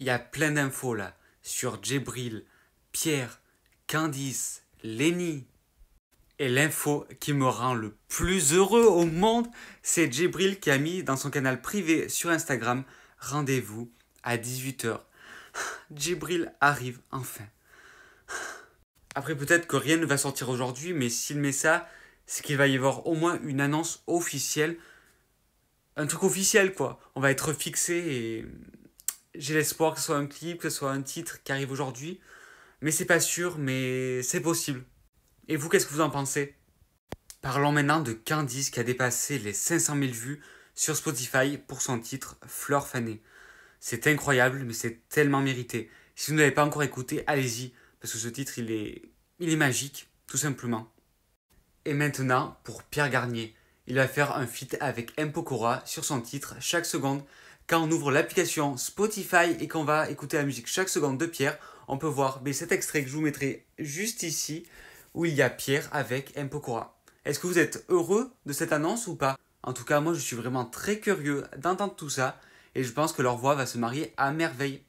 il y a plein d'infos là sur Djibril, Pierre, Candice, Lenny. Et l'info qui me rend le plus heureux au monde, c'est Djibril qui a mis dans son canal privé sur Instagram rendez-vous à 18h. Djibril arrive enfin. Après peut-être que rien ne va sortir aujourd'hui, mais s'il met ça, c'est qu'il va y avoir au moins une annonce officielle. Un truc officiel quoi. On va être fixé et j'ai l'espoir que ce soit un clip, que ce soit un titre qui arrive aujourd'hui. Mais c'est pas sûr, mais c'est possible. Et vous, qu'est-ce que vous en pensez Parlons maintenant de Candice qui a dépassé les 500 000 vues sur Spotify pour son titre Fleur fanée. C'est incroyable, mais c'est tellement mérité. Si vous ne l'avez pas encore écouté, allez-y, parce que ce titre, il est, il est magique, tout simplement. Et maintenant, pour Pierre Garnier. Il va faire un feat avec M. Pokora sur son titre Chaque seconde, quand on ouvre l'application Spotify et qu'on va écouter la musique chaque seconde de Pierre, on peut voir mais cet extrait que je vous mettrai juste ici où il y a Pierre avec Mpokora. Est-ce que vous êtes heureux de cette annonce ou pas En tout cas, moi je suis vraiment très curieux d'entendre tout ça et je pense que leur voix va se marier à merveille.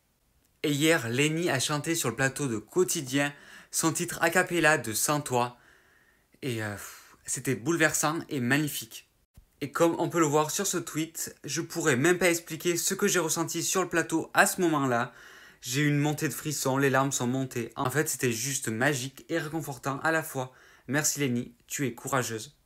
Et hier, Lenny a chanté sur le plateau de Quotidien son titre a cappella de Sans toi et euh, c'était bouleversant et magnifique. Et comme on peut le voir sur ce tweet, je pourrais même pas expliquer ce que j'ai ressenti sur le plateau à ce moment-là. J'ai eu une montée de frissons, les larmes sont montées. En fait, c'était juste magique et réconfortant à la fois. Merci Lenny, tu es courageuse.